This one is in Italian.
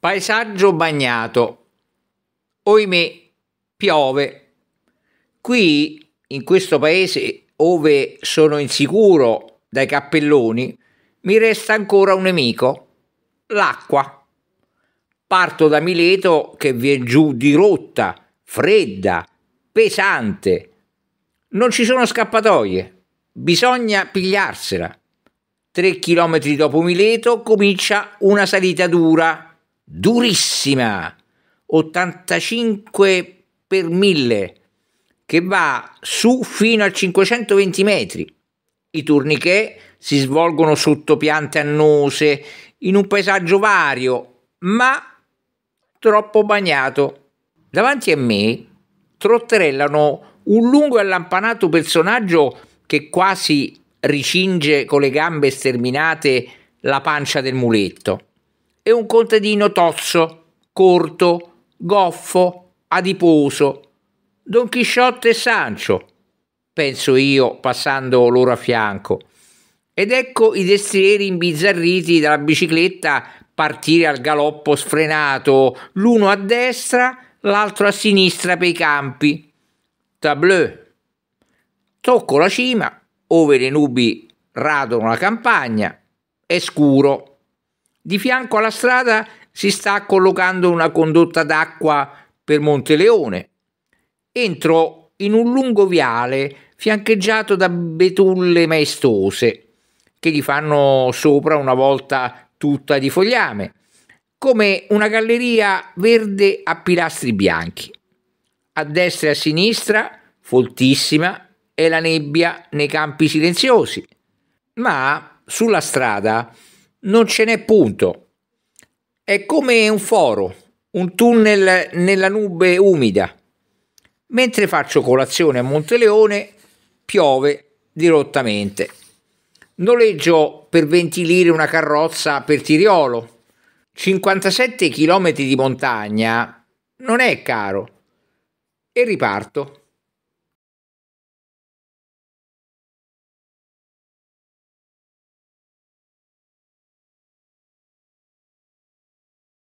Paesaggio bagnato. Oimè, piove. Qui, in questo paese, ove sono insicuro dai cappelloni, mi resta ancora un nemico, l'acqua. Parto da Mileto che viene giù di rotta, fredda, pesante. Non ci sono scappatoie, bisogna pigliarsela. Tre chilometri dopo Mileto comincia una salita dura durissima 85 per 1000 che va su fino a 520 metri. I tourniquet si svolgono sotto piante annose, in un paesaggio vario, ma troppo bagnato. Davanti a me trotterellano un lungo e allampanato personaggio che quasi ricinge con le gambe sterminate la pancia del muletto e un contadino tozzo, corto, goffo, adiposo. Don Chisciotte e Sancio, penso io, passando loro a fianco. Ed ecco i destrieri imbizzarriti dalla bicicletta partire al galoppo sfrenato, l'uno a destra, l'altro a sinistra per i campi. Tableau. Tocco la cima, ove le nubi radono la campagna. È scuro. Di fianco alla strada si sta collocando una condotta d'acqua per Monteleone. Entro in un lungo viale fiancheggiato da betulle maestose che gli fanno sopra una volta tutta di fogliame, come una galleria verde a pilastri bianchi. A destra e a sinistra, foltissima, è la nebbia nei campi silenziosi, ma sulla strada non ce n'è punto. È come un foro, un tunnel nella nube umida. Mentre faccio colazione a Monteleone, piove dirottamente. Noleggio per 20 lire una carrozza per Tiriolo. 57 km di montagna non è caro. E riparto.